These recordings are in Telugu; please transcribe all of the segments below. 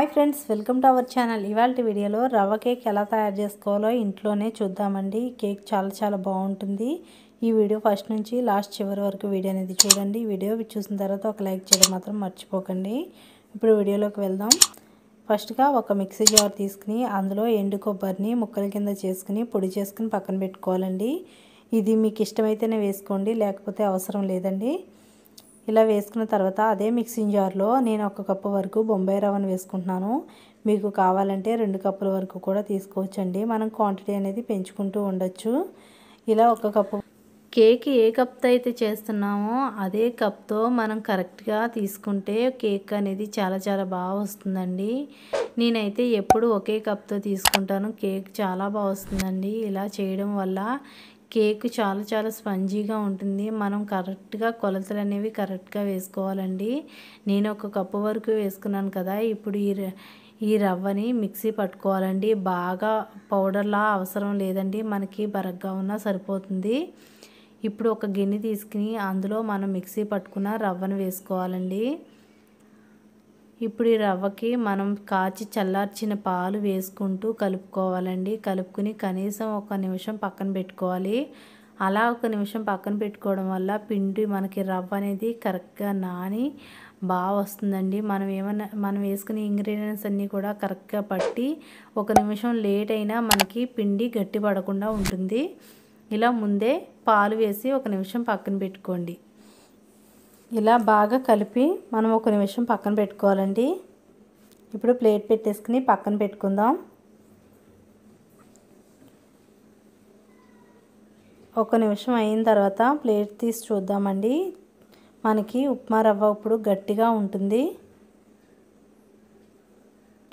hi friends welcome to our channel ఇవాళ వీడియోలో రవ్వ కేక్ ఎలా తయారు చేసుకోవాలో ఇంట్లోనే చూద్దామండి కేక్ చాలా చాలా బాగుంటుంది ఈ వీడియో ఫస్ట్ నుంచి లాస్ట్ చివరి వరకు వీడియో అనేది చూడండి వీడియో చూసిన తర్వాత ఒక లైక్ చేయడం మాత్రం మర్చిపోకండి ఇప్పుడు వీడియోలోకి వెళ్దాం ఫస్ట్గా ఒక మిక్సీ జార్ తీసుకుని అందులో ఎండు కొబ్బరిని ముక్కల కింద చేసుకుని పొడి చేసుకుని పక్కన పెట్టుకోవాలండి ఇది మీకు ఇష్టమైతేనే వేసుకోండి లేకపోతే అవసరం లేదండి ఇలా వేసుకున్న తర్వాత అదే మిక్సింగ్ జార్లో నేను ఒక కప్పు వరకు బొంబాయి రవ్వను వేసుకుంటున్నాను మీకు కావాలంటే రెండు కప్పుల వరకు కూడా తీసుకోవచ్చండి మనం క్వాంటిటీ అనేది పెంచుకుంటూ ఉండొచ్చు ఇలా ఒక కప్పు కేక్ ఏ కప్తో అయితే చేస్తున్నామో అదే కప్తో మనం కరెక్ట్గా తీసుకుంటే కేక్ అనేది చాలా చాలా బాగా వస్తుందండి నేనైతే ఎప్పుడు ఒకే కప్తో తీసుకుంటాను కేక్ చాలా బాగా వస్తుందండి ఇలా చేయడం వల్ల కేక్ చాలా చాలా స్పంజీగా ఉంటుంది మనం కరెక్ట్గా కొలతలు అనేవి కరెక్ట్గా వేసుకోవాలండి నేను ఒక కప్పు వరకు వేసుకున్నాను కదా ఇప్పుడు ఈ ఈ రవ్వని మిక్సీ పట్టుకోవాలండి బాగా పౌడర్లా అవసరం లేదండి మనకి బరగ్గా ఉన్నా సరిపోతుంది ఇప్పుడు ఒక గిన్నె తీసుకుని అందులో మనం మిక్సీ పట్టుకున్న రవ్వను వేసుకోవాలండి ఇప్పుడు ఈ రవ్వకి మనం కాచి చల్లార్చిన పాలు వేసుకుంటూ కలుపుకోవాలండి కలుపుకుని కనీసం ఒక నిమిషం పక్కన పెట్టుకోవాలి అలా ఒక నిమిషం పక్కన పెట్టుకోవడం వల్ల పిండి మనకి రవ్వ అనేది కరెక్ట్గా నాని బాగా వస్తుందండి మనం ఏమన్నా మనం వేసుకునే ఇంగ్రీడియంట్స్ అన్నీ కూడా కరెక్ట్గా పట్టి ఒక నిమిషం లేట్ అయినా మనకి పిండి గట్టి పడకుండా ఉంటుంది ఇలా ముందే పాలు వేసి ఒక నిమిషం పక్కన పెట్టుకోండి ఇలా బాగా కలిపి మనం ఒక నిమిషం పక్కన పెట్టుకోవాలండి ఇప్పుడు ప్లేట్ పెట్టేసుకుని పక్కన పెట్టుకుందాం ఒక నిమిషం అయిన తర్వాత ప్లేట్ తీసి చూద్దామండి మనకి ఉప్మా రవ్వ ఇప్పుడు గట్టిగా ఉంటుంది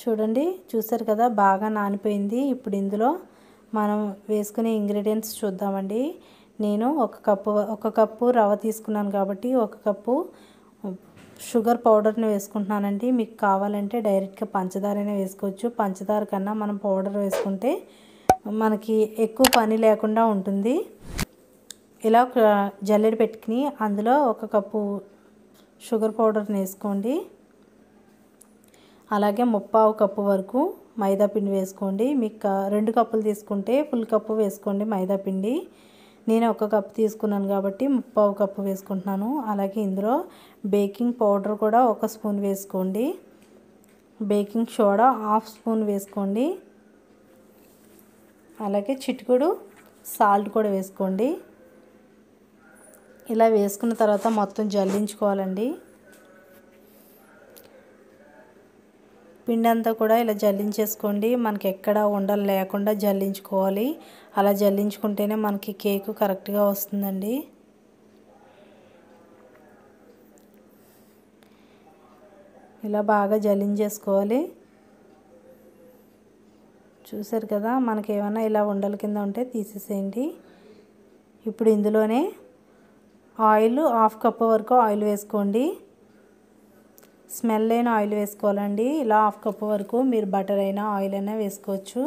చూడండి చూసారు కదా బాగా నానిపోయింది ఇప్పుడు ఇందులో మనం వేసుకునే ఇంగ్రీడియంట్స్ చూద్దామండి నేను ఒక కప్పు ఒక కప్పు రవ్వ తీసుకున్నాను కాబట్టి ఒక కప్పు షుగర్ పౌడర్ని వేసుకుంటున్నానండి మీకు కావాలంటే డైరెక్ట్గా పంచదారనే వేసుకోవచ్చు పంచదార కన్నా మనం పౌడర్ వేసుకుంటే మనకి ఎక్కువ పని లేకుండా ఉంటుంది ఇలా ఒక జల్లెడ పెట్టుకుని అందులో ఒక కప్పు షుగర్ పౌడర్ని వేసుకోండి అలాగే ముప్పావు కప్పు వరకు మైదా పిండి వేసుకోండి మీకు రెండు కప్పులు తీసుకుంటే ఫుల్ కప్పు వేసుకోండి మైదా పిండి నేను ఒక కప్పు తీసుకున్నాను కాబట్టి పావు కప్పు వేసుకుంటున్నాను అలాగే ఇందులో బేకింగ్ పౌడర్ కూడా ఒక స్పూన్ వేసుకోండి బేకింగ్ సోడా హాఫ్ స్పూన్ వేసుకోండి అలాగే చిటికుడు సాల్ట్ కూడా వేసుకోండి ఇలా వేసుకున్న తర్వాత మొత్తం జల్లించుకోవాలండి పిండి అంతా కూడా ఇలా జల్లించేసుకోండి మనకి ఎక్కడ ఉండలు లేకుండా జల్లించుకోవాలి అలా జల్లించుకుంటేనే మనకి కేకు కరెక్ట్గా వస్తుందండి ఇలా బాగా జల్లించేసుకోవాలి చూసారు కదా మనకి ఏమైనా ఇలా ఉండల కింద ఉంటే తీసేసేయండి ఇప్పుడు ఇందులోనే ఆయిల్ హాఫ్ కప్ వరకు ఆయిల్ వేసుకోండి స్మెల్ అయిన ఆయిల్ వేసుకోవాలండి ఇలా హాఫ్ కప్ వరకు మీరు బటర్ అయినా ఆయిల్ అయినా వేసుకోవచ్చు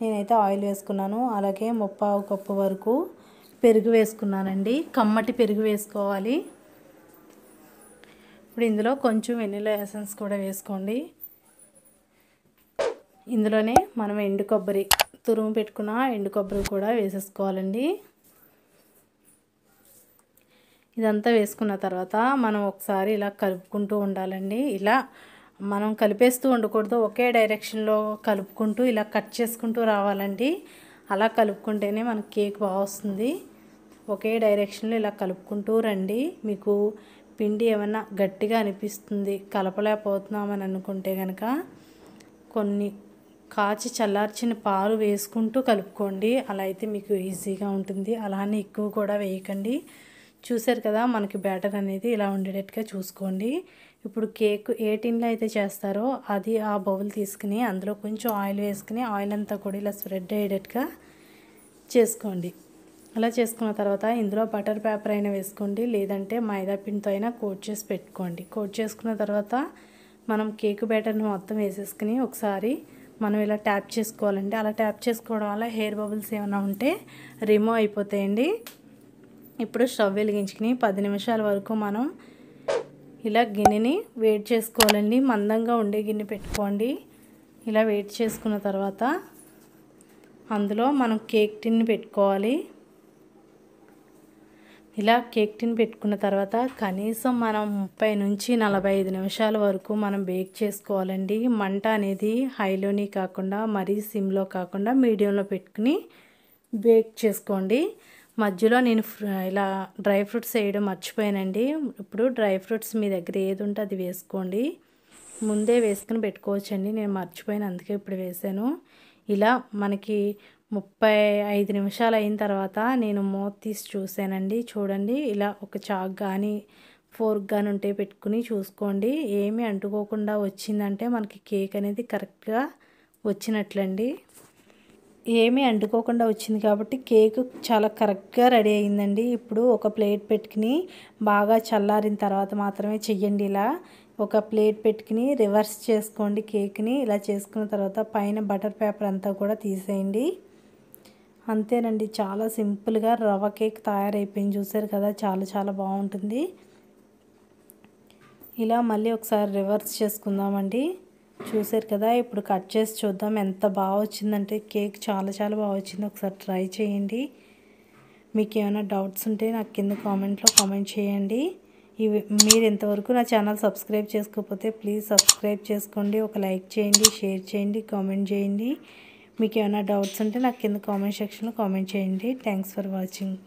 నేనైతే ఆయిల్ వేసుకున్నాను అలాగే ముప్పావు కప్పు వరకు పెరుగు వేసుకున్నానండి కమ్మటి పెరుగు వేసుకోవాలి ఇప్పుడు ఇందులో కొంచెం వెనిలా ఎసెన్స్ కూడా వేసుకోండి ఇందులోనే మనం ఎండు కొబ్బరి తురుము పెట్టుకున్న ఎండు కొబ్బరి కూడా వేసేసుకోవాలండి ఇదంతా వేసుకున్న తర్వాత మనం ఒకసారి ఇలా కలుపుకుంటూ ఉండాలండి ఇలా మనం కలిపేస్తూ ఉండకూడదు ఒకే డైరెక్షన్లో కలుపుకుంటూ ఇలా కట్ చేసుకుంటూ రావాలండి అలా కలుపుకుంటేనే మనకు కేక్ బాగా వస్తుంది ఒకే డైరెక్షన్లో ఇలా కలుపుకుంటూ రండి మీకు పిండి ఏమన్నా గట్టిగా అనిపిస్తుంది కలపలేకపోతున్నామని అనుకుంటే కనుక కొన్ని కాచి చల్లార్చిన పాలు వేసుకుంటూ కలుపుకోండి అలా అయితే మీకు ఈజీగా ఉంటుంది అలానే ఎక్కువ కూడా వేయకండి చూసారు కదా మనకి బ్యాటర్ అనేది ఇలా ఉండేటట్టుగా చూసుకోండి ఇప్పుడు కేక్ ఏ టిన్లో అయితే చేస్తారో అది ఆ బౌల్ తీసుకుని అందులో కొంచెం ఆయిల్ వేసుకుని ఆయిల్ అంతా కూడా ఇలా స్ప్రెడ్ అయ్యేటట్టుగా చేసుకోండి అలా చేసుకున్న తర్వాత ఇందులో బటర్ పేపర్ అయినా వేసుకోండి లేదంటే మైదా పిండితో అయినా కోట్ చేసి పెట్టుకోండి కోట్ చేసుకున్న తర్వాత మనం కేక్ బ్యాటర్ని మొత్తం వేసేసుకుని ఒకసారి మనం ఇలా ట్యాప్ చేసుకోవాలండి అలా ట్యాప్ చేసుకోవడం వల్ల హెయిర్ బబుల్స్ ఏమైనా ఉంటే రిమూవ్ అయిపోతాయండి ఇప్పుడు స్టవ్ వెలిగించుకుని పది నిమిషాల వరకు మనం ఇలా గిన్నెని వెయిట్ చేసుకోవాలండి మందంగా ఉండే గిన్నె పెట్టుకోండి ఇలా వేడి చేసుకున్న తర్వాత అందులో మనం కేక్ టిన్ పెట్టుకోవాలి ఇలా కేక్ టిన్ పెట్టుకున్న తర్వాత కనీసం మనం ముప్పై నుంచి నలభై ఐదు నిమిషాల వరకు మనం బేక్ చేసుకోవాలండి మంట అనేది హైలోని కాకుండా మరీ సిమ్లో కాకుండా మీడియంలో పెట్టుకుని బేక్ చేసుకోండి మధ్యలో నేను ఇలా డ్రై ఫ్రూట్స్ వేయడం మర్చిపోయానండి ఇప్పుడు డ్రై ఫ్రూట్స్ మీ దగ్గర ఏది ఉంటే అది వేసుకోండి ముందే వేసుకుని పెట్టుకోవచ్చండి నేను మర్చిపోయాను అందుకే ఇప్పుడు వేసాను ఇలా మనకి ముప్పై ఐదు నిమిషాలు అయిన తర్వాత నేను మూత తీసి చూసానండి చూడండి ఇలా ఒక చాక్ కానీ ఫోర్క్ కానీ ఉంటే పెట్టుకుని చూసుకోండి ఏమీ అంటుకోకుండా వచ్చిందంటే మనకి కేక్ అనేది కరెక్ట్గా వచ్చినట్లండి ఏమీ అంటుకోకుండా వచ్చింది కాబట్టి కేక్ చాలా కరెక్ట్గా రెడీ అయిందండి ఇప్పుడు ఒక ప్లేట్ పెట్టుకుని బాగా చల్లారిన తర్వాత మాత్రమే చెయ్యండి ఇలా ఒక ప్లేట్ పెట్టుకుని రివర్స్ చేసుకోండి కేక్ని ఇలా చేసుకున్న తర్వాత పైన బటర్ పేపర్ అంతా కూడా తీసేయండి అంతేనండి చాలా సింపుల్గా రవ కేక్ తయారైపోయింది చూసారు కదా చాలా చాలా బాగుంటుంది ఇలా మళ్ళీ ఒకసారి రివర్స్ చేసుకుందామండి చూసారు కదా ఇప్పుడు కట్ చేసి చూద్దాం ఎంత బాగా వచ్చిందంటే కేక్ చాలా చాలా బాగా వచ్చింది ఒకసారి ట్రై చేయండి మీకు ఏమైనా డౌట్స్ ఉంటే నాకు కింద కామెంట్లో కామెంట్ చేయండి ఇవి మీరు ఇంతవరకు నా ఛానల్ సబ్స్క్రైబ్ చేసుకోకపోతే ప్లీజ్ సబ్స్క్రైబ్ చేసుకోండి ఒక లైక్ చేయండి షేర్ చేయండి కామెంట్ చేయండి మీకు ఏమైనా డౌట్స్ ఉంటే నాకు కింద కామెంట్ సెక్షన్లో కామెంట్ చేయండి థ్యాంక్స్ ఫర్ వాచింగ్